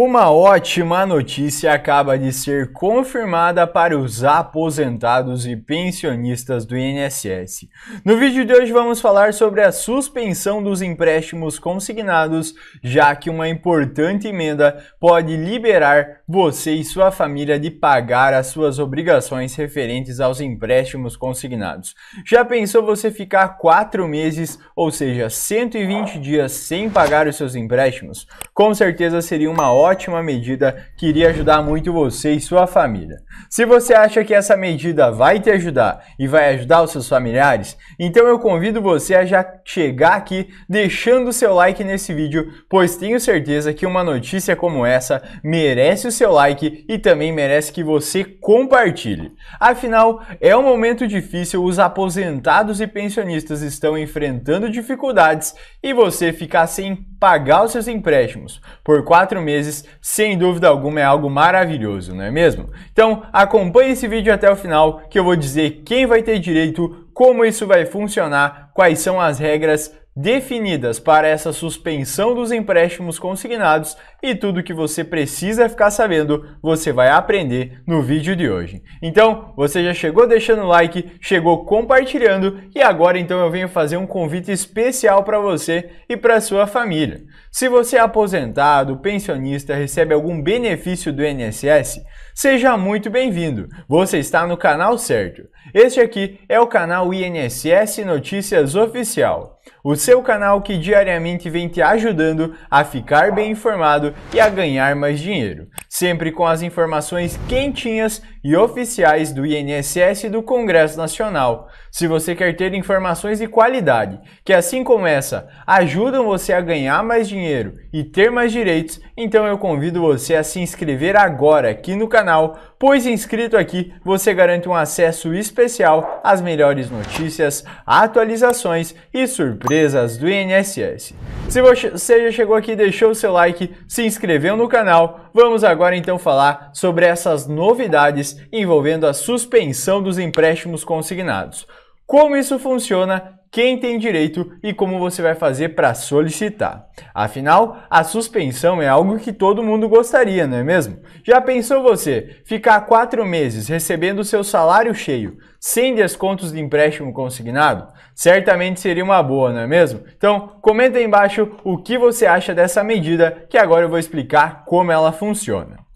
Uma ótima notícia acaba de ser confirmada para os aposentados e pensionistas do INSS. No vídeo de hoje vamos falar sobre a suspensão dos empréstimos consignados, já que uma importante emenda pode liberar você e sua família de pagar as suas obrigações referentes aos empréstimos consignados. Já pensou você ficar quatro meses, ou seja, 120 dias sem pagar os seus empréstimos? Com certeza seria uma ótima ótima medida que iria ajudar muito você e sua família. Se você acha que essa medida vai te ajudar e vai ajudar os seus familiares, então eu convido você a já chegar aqui deixando o seu like nesse vídeo, pois tenho certeza que uma notícia como essa merece o seu like e também merece que você compartilhe. Afinal, é um momento difícil, os aposentados e pensionistas estão enfrentando dificuldades e você ficar sem pagar os seus empréstimos por quatro meses, sem dúvida alguma é algo maravilhoso, não é mesmo? Então acompanhe esse vídeo até o final que eu vou dizer quem vai ter direito, como isso vai funcionar, quais são as regras definidas para essa suspensão dos empréstimos consignados e tudo que você precisa é ficar sabendo, você vai aprender no vídeo de hoje. Então, você já chegou deixando o like, chegou compartilhando e agora então eu venho fazer um convite especial para você e para sua família. Se você é aposentado, pensionista, recebe algum benefício do INSS, seja muito bem-vindo. Você está no canal certo. Este aqui é o canal INSS Notícias Oficial, o seu canal que diariamente vem te ajudando a ficar bem informado mercado e a ganhar mais dinheiro, sempre com as informações quentinhas e oficiais do INSS e do Congresso Nacional. Se você quer ter informações de qualidade, que assim como essa ajudam você a ganhar mais dinheiro e ter mais direitos, então eu convido você a se inscrever agora aqui no canal, pois inscrito aqui você garante um acesso especial às melhores notícias, atualizações e surpresas do INSS. Se você já chegou aqui e deixou o seu like, se inscreveu no canal, vamos agora então falar sobre essas novidades envolvendo a suspensão dos empréstimos consignados. Como isso funciona quem tem direito e como você vai fazer para solicitar. Afinal, a suspensão é algo que todo mundo gostaria, não é mesmo? Já pensou você ficar quatro meses recebendo seu salário cheio sem descontos de empréstimo consignado? Certamente seria uma boa, não é mesmo? Então, comenta aí embaixo o que você acha dessa medida que agora eu vou explicar como ela funciona.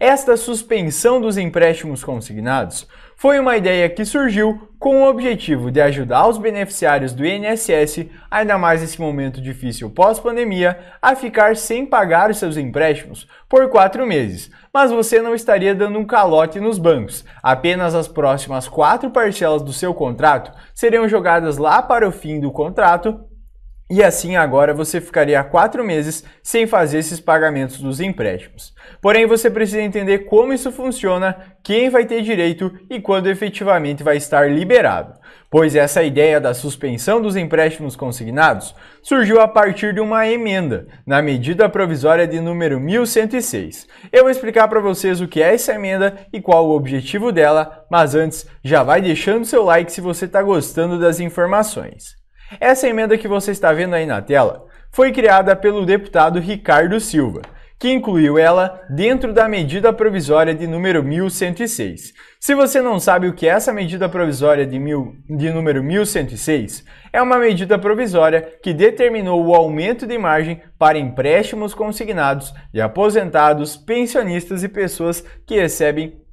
Esta suspensão dos empréstimos consignados foi uma ideia que surgiu com o objetivo de ajudar os beneficiários do INSS, ainda mais nesse momento difícil pós-pandemia, a ficar sem pagar os seus empréstimos por quatro meses. Mas você não estaria dando um calote nos bancos. Apenas as próximas quatro parcelas do seu contrato seriam jogadas lá para o fim do contrato e assim agora você ficaria quatro meses sem fazer esses pagamentos dos empréstimos. Porém, você precisa entender como isso funciona, quem vai ter direito e quando efetivamente vai estar liberado. Pois essa ideia da suspensão dos empréstimos consignados surgiu a partir de uma emenda na medida provisória de número 1106. Eu vou explicar para vocês o que é essa emenda e qual o objetivo dela, mas antes já vai deixando seu like se você está gostando das informações. Essa emenda que você está vendo aí na tela foi criada pelo deputado Ricardo Silva, que incluiu ela dentro da medida provisória de número 1106. Se você não sabe o que é essa medida provisória de, mil, de número 1106, é uma medida provisória que determinou o aumento de margem para empréstimos consignados de aposentados, pensionistas e pessoas que recebem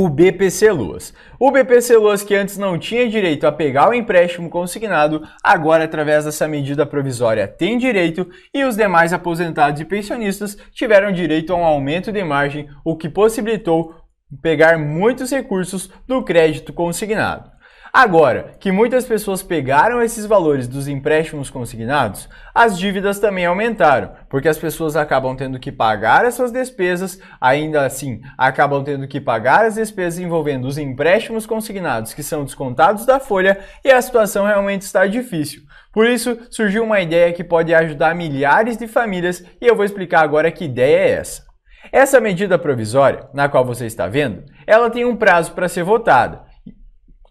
o BPC Luas. O BPC Luas, que antes não tinha direito a pegar o empréstimo consignado, agora, através dessa medida provisória, tem direito e os demais aposentados e pensionistas tiveram direito a um aumento de margem, o que possibilitou pegar muitos recursos do crédito consignado. Agora que muitas pessoas pegaram esses valores dos empréstimos consignados, as dívidas também aumentaram, porque as pessoas acabam tendo que pagar essas despesas, ainda assim, acabam tendo que pagar as despesas envolvendo os empréstimos consignados que são descontados da folha e a situação realmente está difícil. Por isso, surgiu uma ideia que pode ajudar milhares de famílias e eu vou explicar agora que ideia é essa. Essa medida provisória, na qual você está vendo, ela tem um prazo para ser votada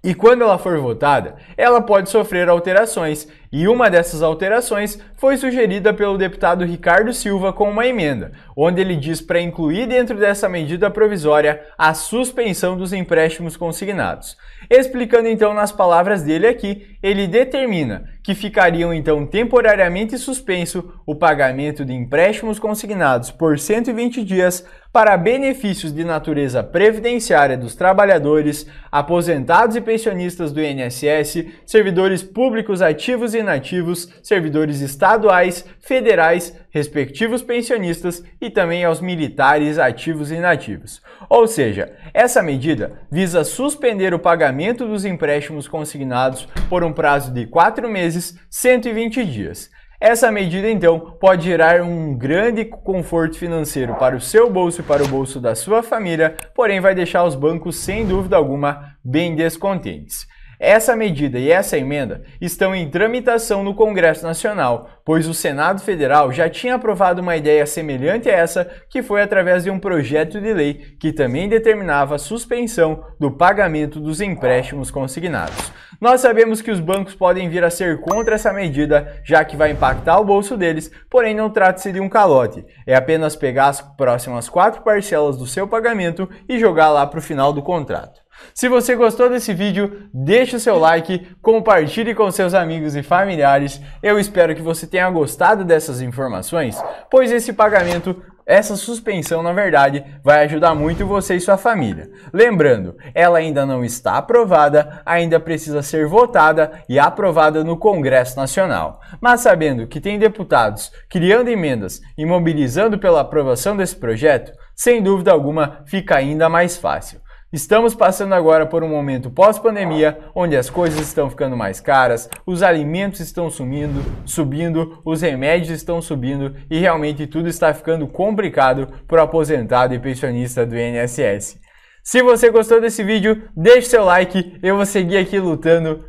e quando ela for votada, ela pode sofrer alterações e uma dessas alterações foi sugerida pelo deputado Ricardo Silva com uma emenda, onde ele diz para incluir dentro dessa medida provisória a suspensão dos empréstimos consignados. Explicando então nas palavras dele aqui, ele determina que ficariam então temporariamente suspenso o pagamento de empréstimos consignados por 120 dias para benefícios de natureza previdenciária dos trabalhadores, aposentados e pensionistas do INSS, servidores públicos ativos e inativos, servidores estaduais, federais, respectivos pensionistas e também aos militares ativos e inativos. Ou seja, essa medida visa suspender o pagamento dos empréstimos consignados por um prazo de 4 meses, 120 dias. Essa medida, então, pode gerar um grande conforto financeiro para o seu bolso e para o bolso da sua família, porém vai deixar os bancos, sem dúvida alguma, bem descontentes. Essa medida e essa emenda estão em tramitação no Congresso Nacional, pois o Senado Federal já tinha aprovado uma ideia semelhante a essa, que foi através de um projeto de lei que também determinava a suspensão do pagamento dos empréstimos consignados. Nós sabemos que os bancos podem vir a ser contra essa medida, já que vai impactar o bolso deles, porém não trata-se de um calote. É apenas pegar as próximas quatro parcelas do seu pagamento e jogar lá para o final do contrato. Se você gostou desse vídeo, deixe o seu like, compartilhe com seus amigos e familiares. Eu espero que você tenha gostado dessas informações, pois esse pagamento essa suspensão, na verdade, vai ajudar muito você e sua família. Lembrando, ela ainda não está aprovada, ainda precisa ser votada e aprovada no Congresso Nacional. Mas sabendo que tem deputados criando emendas e mobilizando pela aprovação desse projeto, sem dúvida alguma fica ainda mais fácil. Estamos passando agora por um momento pós-pandemia, onde as coisas estão ficando mais caras, os alimentos estão sumindo, subindo, os remédios estão subindo e realmente tudo está ficando complicado para o aposentado e pensionista do INSS. Se você gostou desse vídeo, deixe seu like, eu vou seguir aqui lutando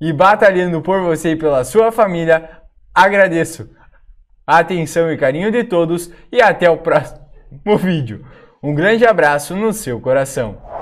e batalhando por você e pela sua família. Agradeço a atenção e carinho de todos e até o próximo vídeo. Um grande abraço no seu coração.